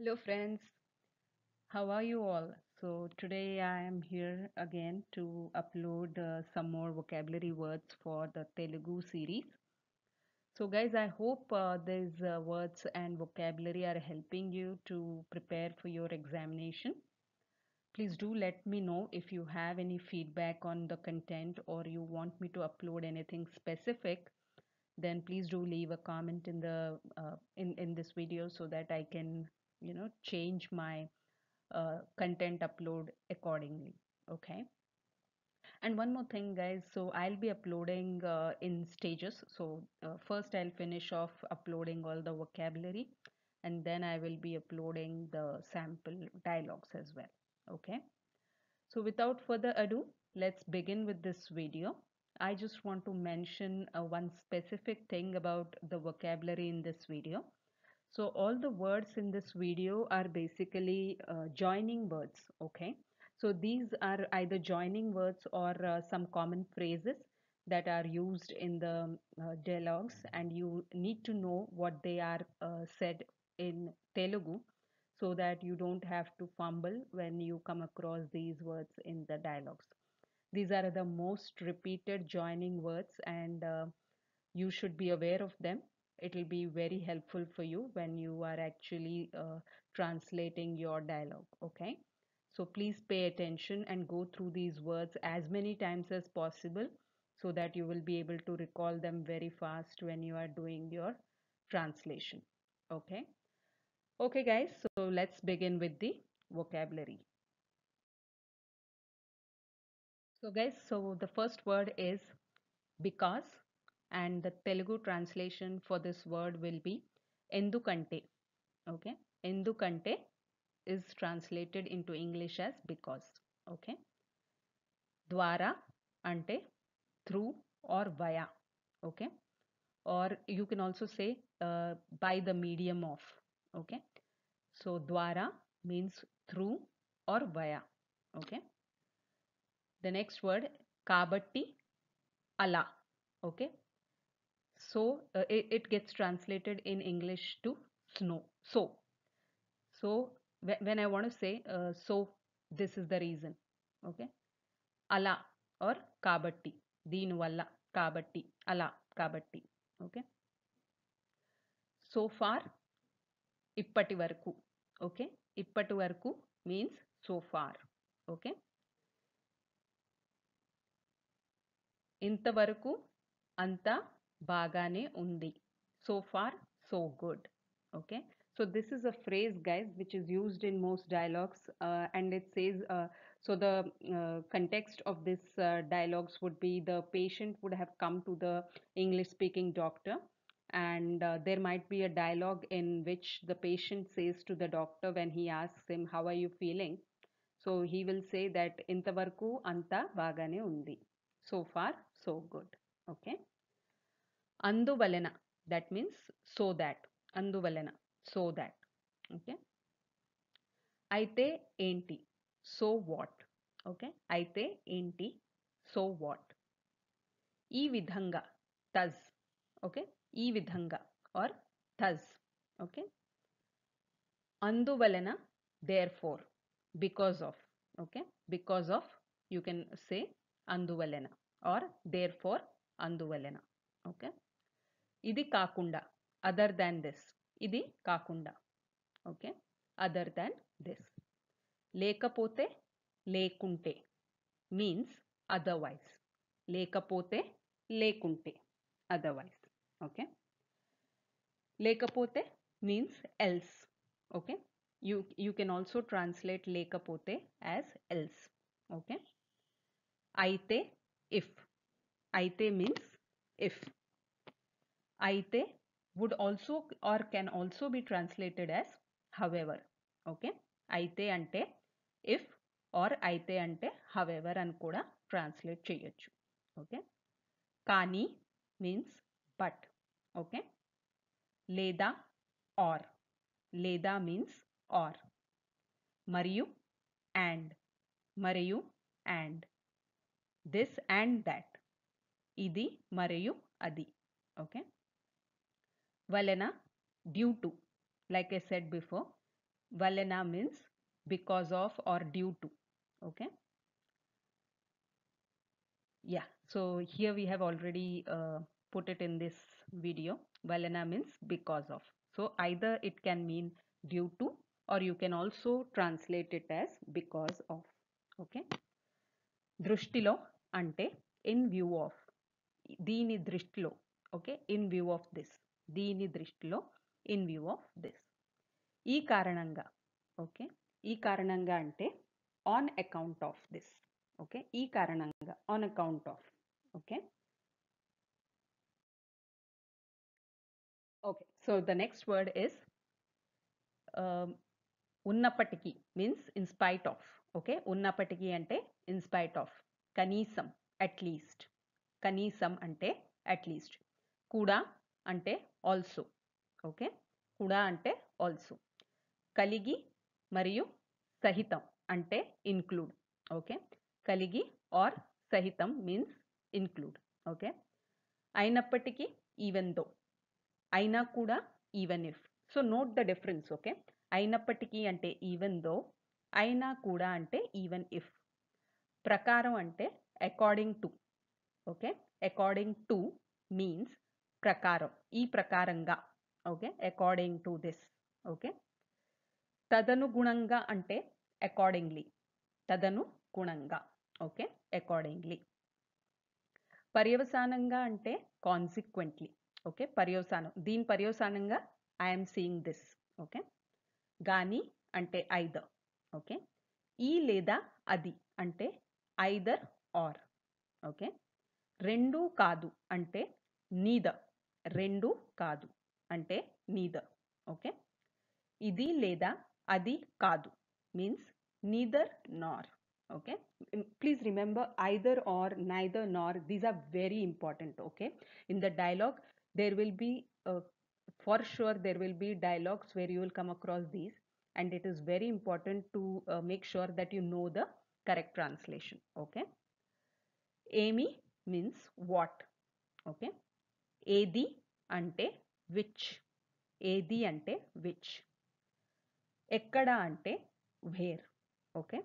Hello, friends. How are you all? So, today I am here again to upload uh, some more vocabulary words for the Telugu series. So, guys, I hope uh, these uh, words and vocabulary are helping you to prepare for your examination. Please do let me know if you have any feedback on the content or you want me to upload anything specific then please do leave a comment in the uh, in in this video so that i can you know change my uh, content upload accordingly okay and one more thing guys so i'll be uploading uh, in stages so uh, first i'll finish off uploading all the vocabulary and then i will be uploading the sample dialogues as well okay so without further ado let's begin with this video i just want to mention uh, one specific thing about the vocabulary in this video so all the words in this video are basically uh, joining words, okay? So these are either joining words or uh, some common phrases that are used in the uh, dialogues and you need to know what they are uh, said in Telugu so that you don't have to fumble when you come across these words in the dialogues. These are the most repeated joining words and uh, you should be aware of them it will be very helpful for you when you are actually uh, translating your dialogue okay so please pay attention and go through these words as many times as possible so that you will be able to recall them very fast when you are doing your translation okay okay guys so let's begin with the vocabulary so guys so the first word is because and the Telugu translation for this word will be Endukante. Okay, Endukante is translated into English as because. Okay, Dwara ante through or via. Okay, or you can also say uh, by the medium of. Okay, so Dwara means through or via. Okay, the next word Kabatti ala. Okay, so uh, it, it, gets translated in english to snow so so when i want to say uh, so this is the reason okay ala or kabatti deen valla kabatti ala kabatti okay so far varku. Okay, okay varku means so far. Okay, inta varku anta. బాగానే undi. So far, so good. okay so this is a phrase guys which is used in most dialogues uh, and it says uh, so the uh, context of this uh, dialogues would be the patient would have come to the english speaking doctor and uh, there might be a dialogue in which the patient says to the doctor when he asks him how are you feeling so he will say that intavarku anta bagane undi so far so good okay అందువలన that means so that అందువలన so that okay అయితే ఏంటి so what okay అయితే ఏంటి so what ఈ విధంగా తజ్ okay ఈ విధంగా ఆర్ తజ్ ఓకే అందువలన therefore because of okay because of you can say అందువలన ఆర్ దెర్ఫోర్ అందువలన ఓకే ఇది కాకుండా అదర్ దాన్ దిస్ ఇది కాకుండా ఓకే అదర్ దాన్ దిస్ లేకపోతే లేకుంటే మీన్స్ అదర్వైజ్ లేకపోతే లేకుంటే అదర్వైజ్ ఓకే లేకపోతే means else okay you you can also translate లేకపోతే యాజ్ ఎల్స్ ఓకే అయితే ఇఫ్ అయితే మీన్స్ ఇఫ్ అయితే would also or can also be translated as however okay అయితే అంటే ఇఫ్ ఆర్ అయితే అంటే హవెవర్ అని కూడా ట్రాన్స్లేట్ చేయొచ్చు ఓకే కానీ మీన్స్ బట్ ఓకే లేదా ఆర్ లేదా మీన్స్ ఆర్ మరియు అండ్ మరియు అండ్ దిస్ అండ్ దాట్ ఇది మరియు అది okay Valena due to. Like I said before, Valena means because of or due to. Okay. Yeah, so here we have already uh, put it in this video. Valena means because of. So either it can mean due to or you can also translate it as because of. Okay. Drustilo ante, in view of. Dini drustilo. Okay, in view of this. దీని దృష్టిలో in view of this ఈ కారణంగా okay ఈ కారణంగా అంటే on account of this okay ఈ కారణంగా on account of okay okay so the next word is ఉన్నప్పటికీ మీన్స్ ఇన్స్పైట్ ఆఫ్ ఓకే ఉన్నప్పటికీ అంటే ఇన్స్పైట్ ఆఫ్ కనీసం అట్లీస్ట్ కనీసం అంటే అట్లీస్ట్ కూడా అంటే ఆల్సో ఓకే కూడా అంటే ఆల్సో కలిగి మరియు సహితం అంటే ఇన్క్లూడ్ ఓకే కలిగి ఆర్ సహితం మీన్స్ ఇన్క్లూడ్ ఓకే అయినప్పటికీ ఈవెన్ దో అయినా కూడా even if so note the difference okay అయినప్పటికీ అంటే ఈవెన్ దో అయినా కూడా అంటే ఈవెన్ ఇఫ్ ప్రకారం అంటే according to okay according to means ప్రకారం ఈ ప్రకారంగా okay according to this okay తదనుగుణంగా అంటే అకార్డింగ్లీ తదనుగుణంగా ఓకే అకార్డింగ్లీ పర్యవసానంగా అంటే కాన్సిక్వెంట్లీ ఓకే పర్యవసానం దీని పర్యవసానంగా ఐఎమ్ సీయింగ్ దిస్ ఓకే గాని అంటే ఐదర్ ఓకే ఈ లేదా అది అంటే ఐదర్ ఆర్ ఓకే రెండు కాదు అంటే నీదర్ రెండు కాదు అంటే నీదర్ ఓకే ఇది లేదా అది కాదు means neither nor okay please remember either or neither nor these are very important okay in the dialogue there will be uh, for sure there will be dialogues where you will come across these and it is very important to uh, make sure that you know the correct translation okay amy means what okay ఏది అంటే which ఏది అంటే which ఎక్కడ అంటే wear okay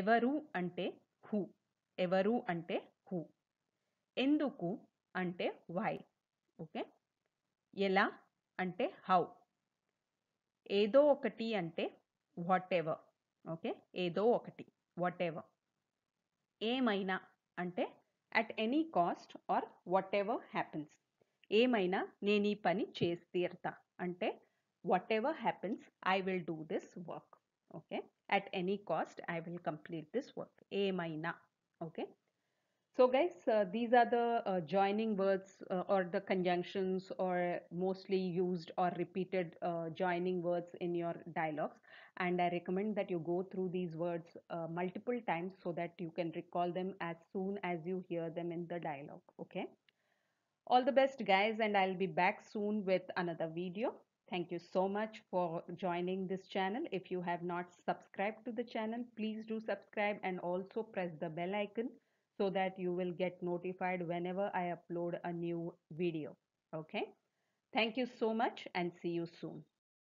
ఎవరు అంటే who ఎవరు అంటే హూ ఎందుకు అంటే వై ఓకే ఎలా అంటే హౌ ఏదో ఒకటి అంటే వాట్ ఎవర్ ఓకే ఏదో ఒకటి వాట్ ఎవర్ ఏమైనా అంటే at any cost or whatever happens ఏమైనా నేను ఈ పని చేసి తీరుతా అంటే whatever happens I will do this work okay at any cost I will complete this work ఏమైనా okay So guys, uh, these are the uh, joining words uh, or the conjunctions or mostly used or repeated uh, joining words in your dialogues. And I recommend that you go through these words uh, multiple times so that you can recall them as soon as you hear them in the dialogue. Okay. All the best guys and I'll be back soon with another video. Thank you so much for joining this channel. If you have not subscribed to the channel, please do subscribe and also press the bell icon so that you will get notified whenever I upload a new video. Okay. Thank you so much and see you soon.